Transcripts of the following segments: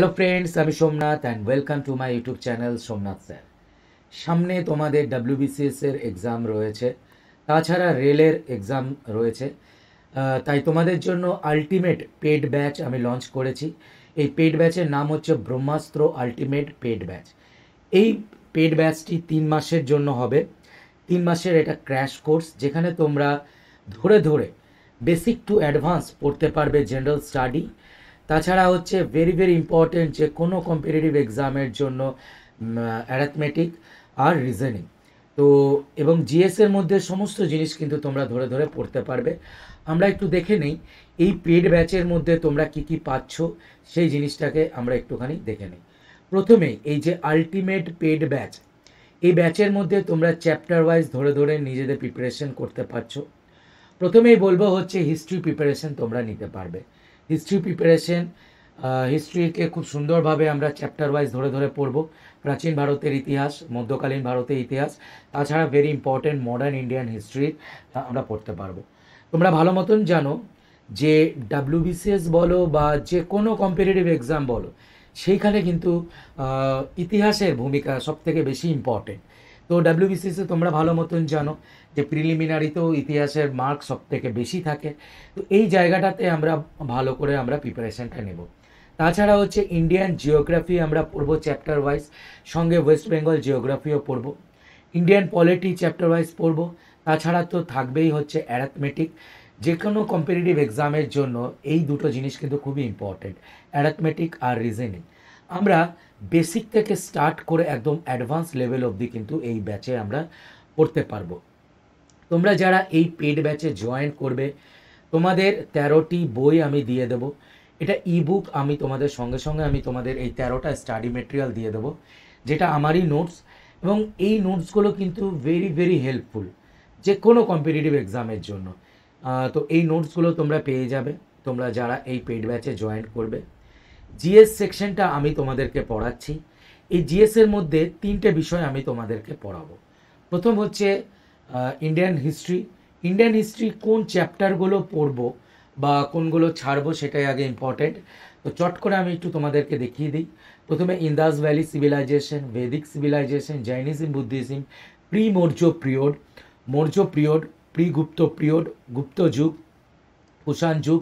hello friends আমি Somnath and welcome to my YouTube channel Somnath sir সামনে তোমাদের ডাব্লিউবিসিএসের এক্সাম রয়েছে তাছাড়া রেলের এক্সাম রয়েছে তাই তোমাদের জন্য আলটিমেট পেড ব্যাচ আমি লঞ্চ করেছি এই পেড ব্যাচের নাম হচ্ছে ব্রহ্মাস্ত্র আলটিমেট পেড ব্যাচ এই পেড ব্যাচটি তিন মাসের জন্য হবে তিন মাসের এটা ক্র্যাশ কোর্স যেখানে তোমরা ধরে ধরে বেসিক টু অ্যাডভান্স পড়তে পারবে জেনারেল স্টাডি তাছাড়া হচ্ছে ভেরি ভেরি ইম্পর্টেন্ট যে কোনো কম্পিটিটিভ এক্সামের জন্য অ্যারাথমেটিক আর রিজনিং তো এবং জিএসের মধ্যে সমস্ত জিনিস কিন্তু তোমরা ধরে ধরে পড়তে পারবে আমরা একটু দেখে নেই এই পেড ব্যাচের মধ্যে তোমরা কি কি পাচ্ছ সেই জিনিসটাকে আমরা একটুখানি দেখে নেই প্রথমে এই যে আলটিমেট পেড ব্যাচ এই ব্যাচের মধ্যে তোমরা চ্যাপ্টার ওয়াইজ ধরে ধরে নিজেদের প্রিপারেশন করতে পারছো প্রথমেই বলবো হচ্ছে হিস্ট্রি প্রিপারেশন তোমরা নিতে পারবে হিস্ট্রি প্রিপারেশন হিস্ট্রিকে খুব সুন্দরভাবে আমরা চ্যাপ্টার ওয়াইজ ধরে ধরে পড়ব প্রাচীন ভারতের ইতিহাস মধ্যকালীন ভারতের ইতিহাস তাছাড়া very important modern Indian history আমরা পড়তে পারবো তোমরা ভালো মতন জানো যে বিসিএস বলো বা যে কোনো কম্পিটিটিভ এক্সাম বলো সেইখানে কিন্তু ইতিহাসের ভূমিকা সবথেকে বেশি ইম্পর্টেন্ট তো ডাব্লিউবিসিসি তোমরা ভালো মতন জানো যে প্রিলিমিনারিতেও ইতিহাসের মার্ক সব থেকে বেশি থাকে তো এই জায়গাটাতে আমরা ভালো করে আমরা প্রিপারেশানটা নেব তাছাড়া হচ্ছে ইন্ডিয়ান জিওগ্রাফি আমরা পড়বো চ্যাপ্টার ওয়াইজ সঙ্গে ওয়েস্ট বেঙ্গল জিওগ্রাফিও পড়বো ইন্ডিয়ান পলিটি চ্যাপ্টার ওয়াইজ পড়বো তাছাড়া তো থাকবেই হচ্ছে অ্যারাথমেটিক যে কোনো কম্পিটিটিভ এক্সামের জন্য এই দুটো জিনিস কিন্তু খুবই ইম্পর্টেন্ট অ্যারাথমেটিক আর রিজেনিং আমরা বেসিক থেকে স্টার্ট করে একদম অ্যাডভান্স লেভেল অবধি কিন্তু এই ব্যাচে আমরা পড়তে পারবো তোমরা যারা এই পেড ব্যাচে জয়েন করবে তোমাদের তেরোটি বই আমি দিয়ে দেব এটা ইবুক আমি তোমাদের সঙ্গে সঙ্গে আমি তোমাদের এই তেরোটা স্টাডি মেটেরিয়াল দিয়ে দেবো যেটা আমারই নোটস এবং এই নোটসগুলো কিন্তু ভেরি ভেরি হেল্পফুল যে কোনো কম্পিটিটিভ এক্সামের জন্য তো এই নোটসগুলো তোমরা পেয়ে যাবে তোমরা যারা এই পেড ব্যাচে জয়েন করবে জিএস সেকশনটা আমি তোমাদেরকে পড়াচ্ছি এই জিএসের মধ্যে তিনটে বিষয় আমি তোমাদেরকে পড়াবো প্রথম হচ্ছে ইন্ডিয়ান হিস্ট্রি ইন্ডিয়ান হিস্ট্রি কোন চ্যাপ্টারগুলো পড়বো বা কোনগুলো ছাড়বো সেটাই আগে ইম্পর্টেন্ট তো চট করে আমি একটু তোমাদেরকে দেখিয়ে দিই প্রথমে Indus valley civilisation Vedic civilisation Jainism Buddhism pre Maurya period Maurya period pre Gupta period Gupta যুগ কুষাণ যুগ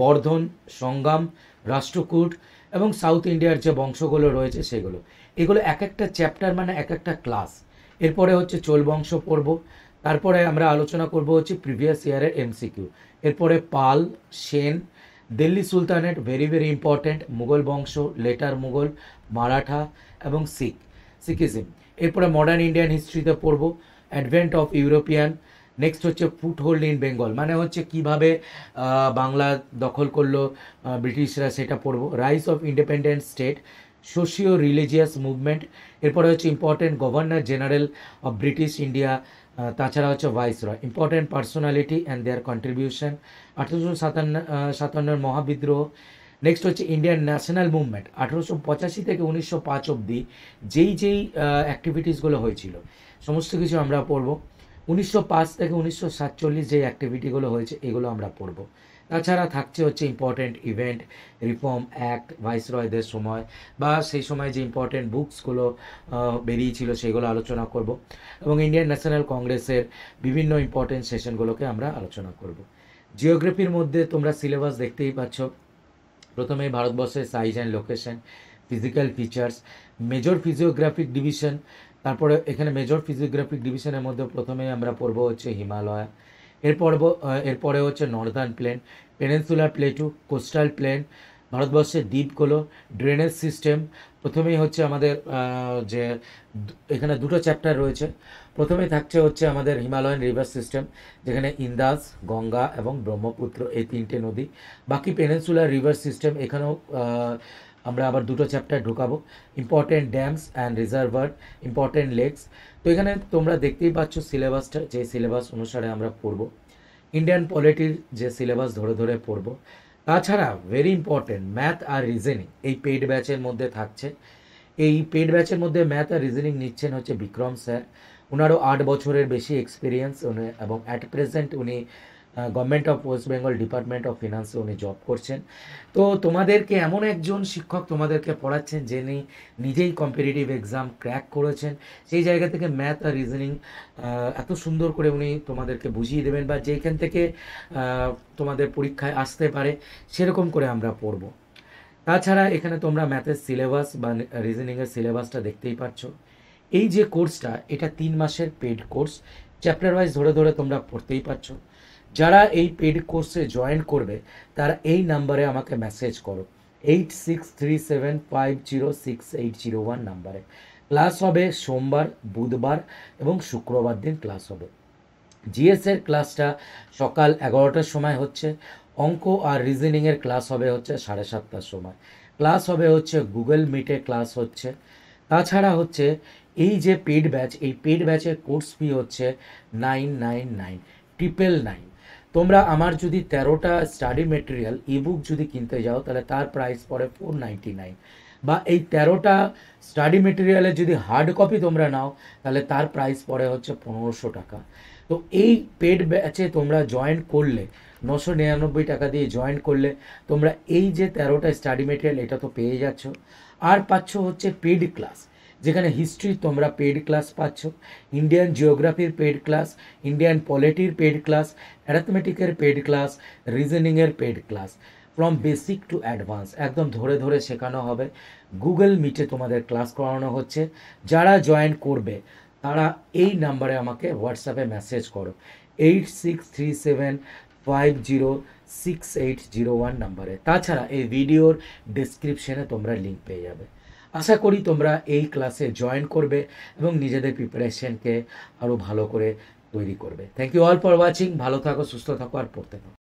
বর্ধন সংগ্রাম রাষ্ট্রকূট এবং সাউথ ইন্ডিয়ার যে বংশগুলো রয়েছে সেগুলো এগুলো এক একটা চ্যাপ্টার মানে এক একটা ক্লাস এরপরে হচ্ছে চোল বংশ পর্ব তারপরে আমরা আলোচনা করব হচ্ছে প্রিভিয়াস ইয়ারের এমসিকিউ এরপরে Pala Sena Delhi sultanate very very important Mughal বংশ লেটার মুঘল মারাঠা এবং শিখ শিখিজম এরপরে মডার্ন ইন্ডিয়ান হিস্ট্রিতে পড়ব অ্যাডভেন্ট অফ ইউরোপিয়ান নেক্সট হচ্ছে ফুট হোল্ড ইন বেঙ্গল মানে হচ্ছে কিভাবে বাংলা দখল করলো ব্রিটিশরা সেটা পড়বো rise of independent state socio religious movement এরপরে হচ্ছে important governor general of British India তাছাড়া হচ্ছে viceroy important personality and their contribution আঠেরোশো সাতান্ন সাতান্নের মহাবিদ্রোহ নেক্সট হচ্ছে ইন্ডিয়ান ন্যাশনাল মুভমেন্ট আঠেরোশো পঁচাশি থেকে উনিশশো পাঁচ অবধি যেই যেই অ্যাক্টিভিটিসগুলো হয়েছিল সমস্ত কিছু আমরা পড়বো উনিশশো থেকে উনিশশো সাতচল্লিশ যে অ্যাক্টিভিটিগুলো হয়েছে এগুলো আমরা পড়ব তাছাড়া থাকছে হচ্ছে ইম্পর্টেন্ট ইভেন্ট রিফর্ম অ্যাক্ট ভাইসরয়দের সময় বা সেই সময় যে ইম্পর্টেন্ট বুকসগুলো বেরিয়েছিল সেগুলো আলোচনা করব এবং ইন্ডিয়ান ন্যাশনাল কংগ্রেসের বিভিন্ন ইম্পর্টেন্ট সেশনগুলোকে আমরা আলোচনা করব জিওগ্রাফির মধ্যে তোমরা সিলেবাস দেখতেই পাচ্ছ প্রথমে ভারতবর্ষের size and location physical features major physiographic division তারপরে এখানে মেজর ফিজিওগ্রাফিক ডিভিশনের মধ্যে প্রথমেই আমরা পড়ব হচ্ছে হিমালয় এর পর্ব এরপরে হচ্ছে northern plain peninsular plateau coastal plain ভারতবর্ষের দ্বীপগুলো ড্রেনেজ সিস্টেম প্রথমেই হচ্ছে আমাদের যে এখানে দুটো চ্যাপ্টার রয়েছে প্রথমেই থাকছে হচ্ছে আমাদের হিমালয়ান রিভার সিস্টেম যেখানে ইন্দাস গঙ্গা এবং ব্রহ্মপুত্র এই তিনটে নদী বাকি পেনেন্সুলার রিভার সিস্টেম এখানেও আমরা আবার দুটো চ্যাপ্টার ঢুকাবো important dams and reservoir important lakes তো এখানে তোমরা দেখতেই পাচ্ছ সিলেবাসটা যে সিলেবাস অনুসারে আমরা পড়ব ইন্ডিয়ান পলিটির যে সিলেবাস ধরে ধরে পড়ব তাছাড়া ভেরি ইম্পর্টেন্ট ম্যাথ আর রিজেনিং এই পেড ব্যাচের মধ্যে থাকছে এই পেড ব্যাচের মধ্যে ম্যাথ আর রিজেনিং নিচ্ছেন হচ্ছে বিক্রম স্যার ওনারও আট বছরের বেশি এক্সপিরিয়েন্স উনি এবং অ্যাট প্রেজেন্ট উনি government of West Bengal department of ফিনান্সে উনি জব করছেন তো তোমাদেরকে এমন একজন শিক্ষক তোমাদেরকে পড়াচ্ছেন যিনি নিজেই কম্পিটিটিভ এক্সাম ক্র্যাক করেছেন সেই জায়গা থেকে ম্যাথ আর রিজনিং এত সুন্দর করে উনি তোমাদেরকে বুঝিয়ে দেবেন বা যেখান থেকে তোমাদের পরীক্ষায় আসতে পারে সেরকম করে আমরা পড়ব তাছাড়া এখানে তোমরা ম্যাথের সিলেবাস বা রিজনিংয়ের সিলেবাসটা দেখতেই পাচ্ছ এই যে কোর্সটা এটা তিন মাসের পেড কোর্স চ্যাপ্টার ওয়াইজ ধরে ধরে তোমরা পড়তেই পারছো যারা এই পেড কোর্সে জয়েন করবে তারা এই নাম্বারে আমাকে মেসেজ করো eight six three seven five zero six eight zero one নাম্বারে ক্লাস হবে সোমবার বুধবার এবং শুক্রবার দিন ক্লাস হবে জিএসের ক্লাসটা সকাল এগারোটার সময় হচ্ছে অঙ্ক আর রিজনিংয়ের ক্লাস হবে হচ্ছে সাড়ে সাতটার সময় ক্লাস হবে হচ্ছে গুগল মিটে ক্লাস হচ্ছে তাছাড়া হচ্ছে এই যে পেড ব্যাচ এই পেড ব্যাচের কোর্স ফি হচ্ছে nine nine nine triple nine তোমরা আমার যদি তেরোটা স্টাডি মেটেরিয়াল ইবুক যদি কিনতে যাও তাহলে তার প্রাইস পড়ে ফোর নাইনটি নাইন বা এই তেরোটা স্টাডি মেটেরিয়ালের যদি হার্ড কপি তোমরা নাও তাহলে তার প্রাইস পড়ে হচ্ছে পনেরোশো টাকা তো এই পেড ব্যাচে তোমরা জয়েন করলে নশো নিরানব্বই টাকা দিয়ে জয়েন করলে তোমরা এই যে তেরোটা স্টাডি মেটেরিয়াল এটা তো পেয়ে যাচ্ছ আর পাচ্ছ হচ্ছে পেড ক্লাস যেখানে হিস্ট্রি তোমরা পেড ক্লাস পাচ্ছ ইন্ডিয়ান জিওগ্রাফির পেড ক্লাস ইন্ডিয়ান পলিটির পেড ক্লাস অ্যারাথমেটিকের পেড ক্লাস রিজনিংয়ের paid class from basic to advance একদম ধরে ধরে শেখানো হবে গুগল মিটে তোমাদের ক্লাস করানো হচ্ছে যারা জয়েন করবে তারা এই নাম্বারে আমাকে হোয়াটসঅ্যাপে মেসেজ করো eight six three seven five zero six eight zero one নাম্বারে তাছাড়া এই ভিডিওর ডেসক্রিপশানে তোমরা লিঙ্ক পেয়ে যাবে আশা করি তোমরা এই ক্লাসে জয়েন করবে এবং নিজেদের প্রিপারেশনকে আরও ভালো করে তৈরি করবে thank you all for watching ভালো থাকো সুস্থ থাকো আর পড়তে থাকো